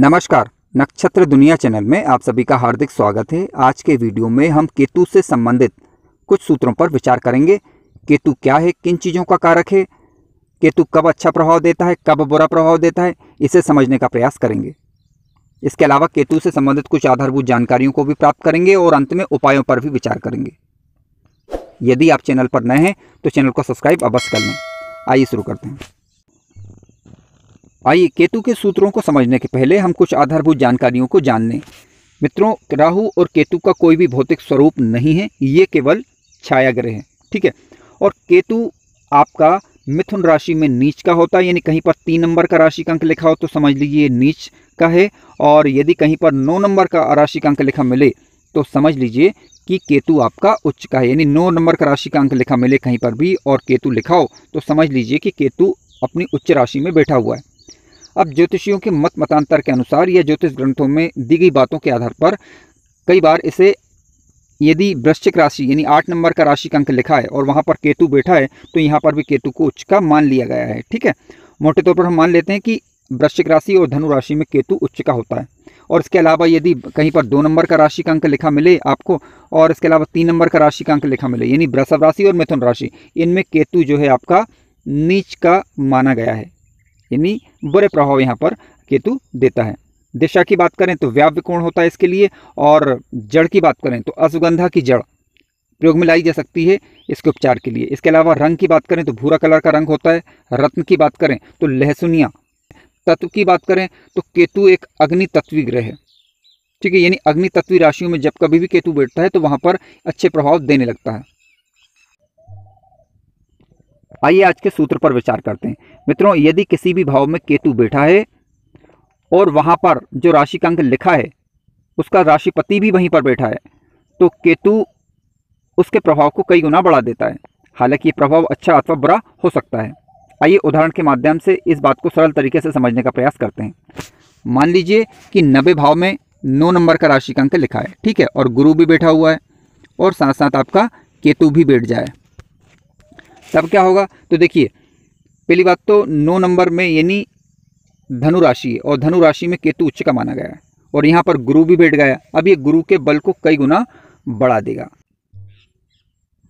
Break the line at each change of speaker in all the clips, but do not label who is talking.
नमस्कार नक्षत्र दुनिया चैनल में आप सभी का हार्दिक स्वागत है आज के वीडियो में हम केतु से संबंधित कुछ सूत्रों पर विचार करेंगे केतु क्या है किन चीज़ों का कारक है केतु कब अच्छा प्रभाव देता है कब बुरा प्रभाव देता है इसे समझने का प्रयास करेंगे इसके अलावा केतु से संबंधित कुछ आधारभूत जानकारियों को भी प्राप्त करेंगे और अंत में उपायों पर भी विचार करेंगे यदि आप चैनल पर नए हैं तो चैनल को सब्सक्राइब अवश्य कर लें आइए शुरू करते हैं आइए केतु के सूत्रों को समझने के पहले हम कुछ आधारभूत जानकारियों को जान लें मित्रों राहु और केतु का कोई भी भौतिक स्वरूप नहीं है ये केवल छाया ग्रह है ठीक है और केतु आपका मिथुन राशि में नीच का होता है यानी कहीं पर तीन नंबर का राशि अंक लिखा हो तो समझ लीजिए नीच का है और यदि कहीं पर नौ नंबर का राशि अंक लिखा मिले तो समझ लीजिए कि केतु आपका उच्च का है यानी नौ नंबर का राशि का अंक लिखा मिले कहीं पर भी और केतु लिखा हो तो समझ लीजिए कि केतु अपनी उच्च राशि में बैठा हुआ है अब ज्योतिषियों के मत मतांतर के अनुसार या ज्योतिष ग्रंथों में दी गई बातों के आधार पर कई बार इसे यदि वृश्चिक राशि यानी आठ नंबर का राशि का अंक लिखा है और वहाँ पर केतु बैठा है तो यहाँ पर भी केतु को उच्च का मान लिया गया है ठीक है मोटे तौर पर हम मान लेते हैं कि वृश्चिक राशि और धनु राशि में केतु उच्च का होता है और इसके अलावा यदि कहीं पर दो नंबर का राशि का अंक लिखा मिले आपको और इसके अलावा तीन नंबर का राशि का अंक लिखा मिले यानी वृषभ राशि और मिथुन राशि इनमें केतु जो है आपका नीच का माना गया है यानी बुरे प्रभाव यहाँ पर केतु देता है दिशा की बात करें तो व्याप्य कोण होता है इसके लिए और जड़ की बात करें तो अश्वगंधा की जड़ प्रयोग में लाई जा सकती है इसके उपचार के लिए इसके अलावा रंग की बात करें तो भूरा कलर का रंग होता है रत्न की बात करें तो लहसुनिया तत्व की बात करें तो केतु एक अग्नि तत्वी ग्रह है ठीक है यानी अग्नि तत्वी राशियों में जब कभी भी केतु बैठता है तो वहाँ पर अच्छे प्रभाव देने लगता है आइए आज के सूत्र पर विचार करते हैं मित्रों यदि किसी भी भाव में केतु बैठा है और वहाँ पर जो राशि का अंक लिखा है उसका राशिपति भी वहीं पर बैठा है तो केतु उसके प्रभाव को कई गुना बढ़ा देता है हालांकि ये प्रभाव अच्छा अथवा बुरा हो सकता है आइए उदाहरण के माध्यम से इस बात को सरल तरीके से समझने का प्रयास करते हैं मान लीजिए कि नब्बे भाव में नौ नंबर का राशि का अंक लिखा है ठीक है और गुरु भी बैठा हुआ है और साथ साथ आपका केतु भी बैठ जाए तब क्या होगा तो देखिए पहली बात तो नौ नंबर में यानी धनु राशि और धनु राशि में केतु उच्च का माना गया है और यहाँ पर गुरु भी बैठ गया अब ये गुरु के बल को कई गुना बढ़ा देगा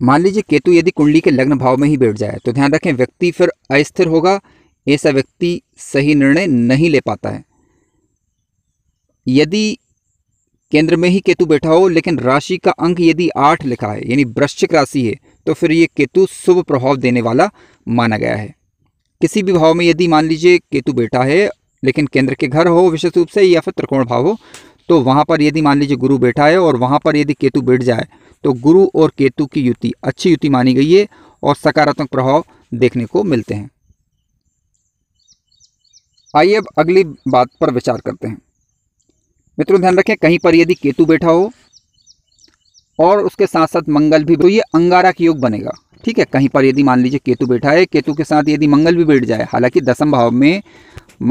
मान लीजिए केतु यदि कुंडली के लग्न भाव में ही बैठ जाए तो ध्यान रखें व्यक्ति फिर अस्थिर होगा ऐसा व्यक्ति सही निर्णय नहीं ले पाता है यदि केंद्र में ही केतु बैठा हो लेकिन राशि का अंक यदि आठ लिखा है यानी वृश्चिक राशि है तो फिर ये केतु शुभ प्रभाव देने वाला माना गया है किसी भी भाव में यदि मान लीजिए केतु बैठा है लेकिन केंद्र के घर हो विशेष रूप से या फिर त्रिकोण भाव हो तो वहाँ पर यदि मान लीजिए गुरु बैठा है और वहाँ पर यदि केतु बैठ जाए तो गुरु और केतु की युति अच्छी युति मानी गई है और सकारात्मक प्रभाव देखने को मिलते हैं आइए अब अगली बात पर विचार करते हैं मित्रों ध्यान रखें कहीं पर यदि केतु बैठा हो और उसके साथ साथ मंगल भी तो ये के योग बनेगा ठीक है कहीं पर यदि मान लीजिए केतु बैठा है केतु के साथ यदि मंगल भी बैठ जाए हालांकि दसम भाव में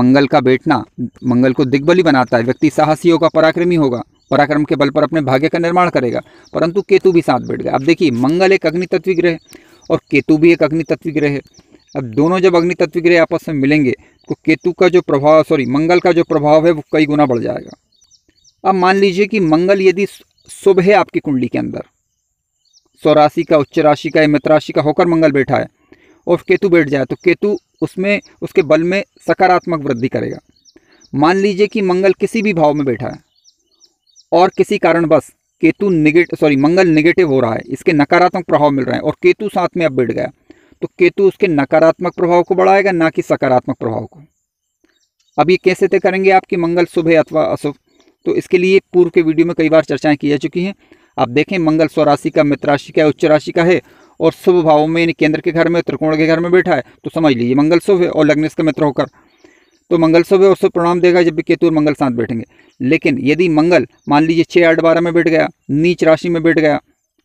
मंगल का बैठना मंगल को दिग्बली बनाता है व्यक्ति साहसी होगा पराक्रमी होगा पराक्रम के बल पर अपने भाग्य का निर्माण करेगा परंतु केतु भी साथ बैठ गया अब देखिए मंगल एक अग्नि तत्वी ग्रह और केतु भी एक अग्नि तत्वी ग्रह है अब दोनों जब अग्नि तत्वी ग्रह आपस में मिलेंगे तो केतु का जो प्रभाव सॉरी मंगल का जो प्रभाव है वो कई गुना बढ़ जाएगा अब मान लीजिए कि मंगल यदि सुबह आपकी कुंडली के अंदर स्वराशि का उच्च राशि का या मित्र राशि का होकर मंगल बैठा है और केतु बैठ जाए तो केतु उसमें उसके बल में सकारात्मक वृद्धि करेगा मान लीजिए कि मंगल किसी भी भाव में बैठा है और किसी कारणवश Ketu negative sorry Mangal negative हो रहा है इसके नकारात्मक प्रभाव मिल रहे हैं और केतु साथ में अब बैठ गया तो केतु उसके नकारात्मक प्रभाव को बढ़ाएगा ना कि सकारात्मक प्रभाव को अब ये कैसे तय करेंगे आपकी मंगल सुबह अथवा अशुभ तो इसके लिए पूर्व के वीडियो में कई बार चर्चाएं की जा चुकी हैं आप देखें मंगल स्वराशि का मित्र राशि का उच्च राशि का है और शुभ भावों में यानी केंद्र के घर में त्रिकोण के घर में बैठा है तो समझ लीजिए मंगल शुभ है और लग्नेश का मित्र होकर तो मंगल शुभ है और शुभ प्रणाम देगा जब भी केतु और मंगल साथ बैठेंगे लेकिन यदि मंगल मान लीजिए छः आठ बारह में बैठ गया नीच राशि में बैठ गया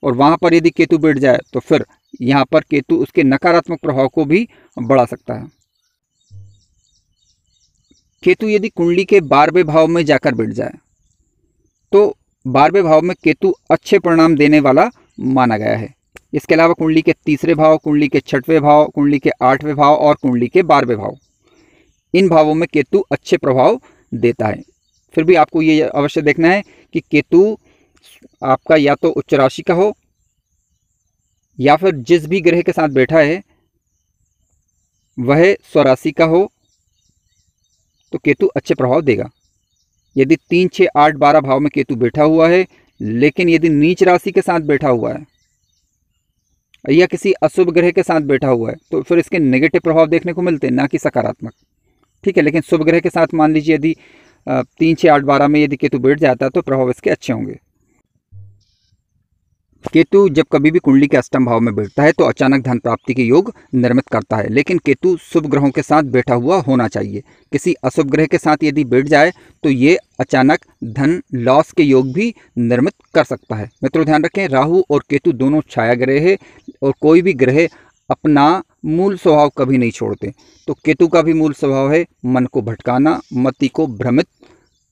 और वहाँ पर यदि केतु बैठ जाए तो फिर यहाँ पर केतु उसके नकारात्मक प्रभाव को भी बढ़ा सकता है केतु यदि कुंडली के बारहवें भाव में जाकर बैठ जाए तो बारहवें भाव में केतु अच्छे परिणाम देने वाला माना गया है इसके अलावा कुंडली के तीसरे भाव कुंडली के छठवें भाव कुंडली के आठवें भाव और कुंडली के बारहवें भाव इन भावों में केतु अच्छे प्रभाव देता है फिर भी आपको ये अवश्य देखना है कि केतु आपका या तो उच्च राशि का हो या फिर जिस भी ग्रह के साथ बैठा है वह स्वराशि का हो तो केतु अच्छे प्रभाव देगा यदि तीन छः आठ बारह भाव में केतु बैठा हुआ है लेकिन यदि नीच राशि के साथ बैठा हुआ है या किसी अशुभ ग्रह के साथ बैठा हुआ है तो फिर इसके नेगेटिव प्रभाव देखने को मिलते हैं ना कि सकारात्मक ठीक है लेकिन शुभ ग्रह के साथ मान लीजिए यदि तीन छः आठ बारह में यदि केतु बैठ जाता है तो प्रभाव इसके अच्छे होंगे केतु जब कभी भी कुंडली के अष्टम भाव में बैठता है तो अचानक धन प्राप्ति के योग निर्मित करता है लेकिन केतु शुभ ग्रहों के साथ बैठा हुआ होना चाहिए किसी अशुभ ग्रह के साथ यदि बैठ जाए तो ये अचानक धन लॉस के योग भी निर्मित कर सकता है मित्रों ध्यान रखें राहु और केतु दोनों छाया ग्रह है और कोई भी ग्रह अपना मूल स्वभाव कभी नहीं छोड़ते तो केतु का भी मूल स्वभाव है मन को भटकाना मति को भ्रमित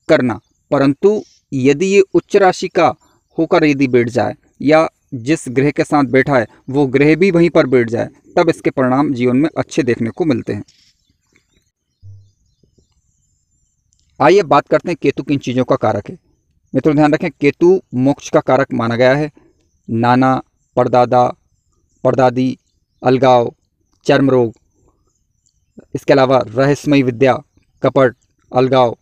करना परंतु यदि ये उच्च राशि का होकर यदि बैठ जाए या जिस ग्रह के साथ बैठा है वो ग्रह भी वहीं पर बैठ जाए तब इसके परिणाम जीवन में अच्छे देखने को मिलते हैं आइए बात करते हैं केतु किन चीज़ों का कारक है मित्रों ध्यान रखें केतु मोक्ष का कारक माना गया है नाना परदादा परदादी अलगाव चर्म रोग इसके अलावा रहस्यमय विद्या कपट अलगाव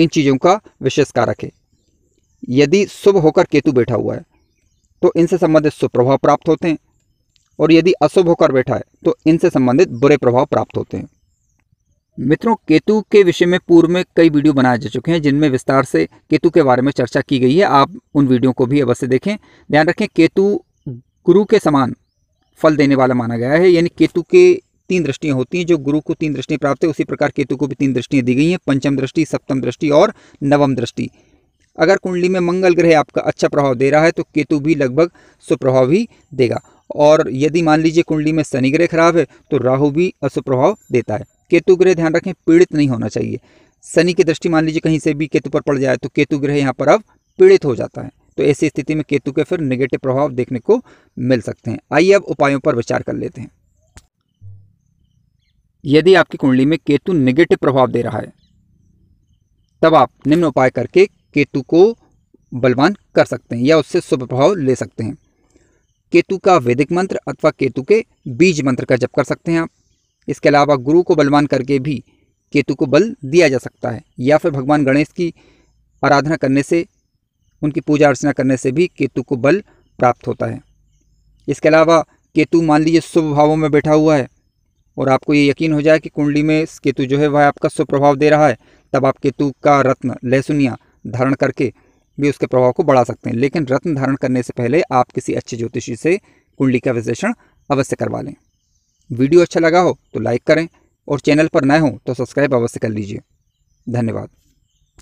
इन चीज़ों का विशेष कारक है यदि शुभ होकर केतु बैठा हुआ है तो इनसे संबंधित सुप्रभाव प्राप्त होते हैं और यदि अशुभ होकर बैठा है तो इनसे संबंधित बुरे प्रभाव प्राप्त होते हैं मित्रों केतु के विषय में पूर्व में कई वीडियो बनाए जा चुके हैं जिनमें विस्तार से केतु के बारे में चर्चा की गई है आप उन वीडियो को भी अवश्य देखें ध्यान रखें केतु गुरु के समान फल देने वाला माना गया है यानी केतु के तीन दृष्टियाँ होती हैं जो गुरु को तीन दृष्टि प्राप्त है उसी प्रकार केतु को भी तीन दृष्टियाँ दी गई हैं पंचम दृष्टि सप्तम दृष्टि और नवम दृष्टि अगर कुंडली में मंगल ग्रह आपका अच्छा प्रभाव दे रहा है तो केतु भी लगभग सुप्रभाव ही देगा और यदि मान लीजिए कुंडली में शनि ग्रह खराब है तो राहु भी प्रभाव देता है केतु ग्रह ध्यान रखें पीड़ित नहीं होना चाहिए शनि की दृष्टि मान लीजिए कहीं से भी केतु पर पड़ जाए तो केतु ग्रह यहाँ पर अब पीड़ित हो जाता है तो ऐसी स्थिति में केतु के फिर निगेटिव प्रभाव देखने को मिल सकते हैं आइए अब उपायों पर विचार कर लेते हैं यदि आपकी कुंडली में केतु नेगेटिव प्रभाव दे रहा है तब आप निम्न उपाय करके केतु को बलवान कर सकते हैं या उससे शुभ प्रभाव ले सकते हैं केतु का वैदिक मंत्र अथवा केतु के बीज मंत्र का जप कर सकते हैं आप इसके अलावा गुरु को बलवान करके भी केतु को बल दिया जा सकता है या फिर भगवान गणेश की आराधना करने से उनकी पूजा अर्चना करने से भी केतु को बल प्राप्त होता है इसके अलावा केतु मान लीजिए शुभ भावों में बैठा हुआ है और आपको ये यकीन हो जाए कि कुंडली में केतु जो है वह आपका शुभ प्रभाव दे रहा है तब आप केतु का रत्न लहसुनिया धारण करके भी उसके प्रभाव को बढ़ा सकते हैं लेकिन रत्न धारण करने से पहले आप किसी अच्छे ज्योतिषी से कुंडली का विश्लेषण अवश्य करवा लें वीडियो अच्छा लगा हो तो लाइक करें और चैनल पर नए हों तो सब्सक्राइब अवश्य कर लीजिए धन्यवाद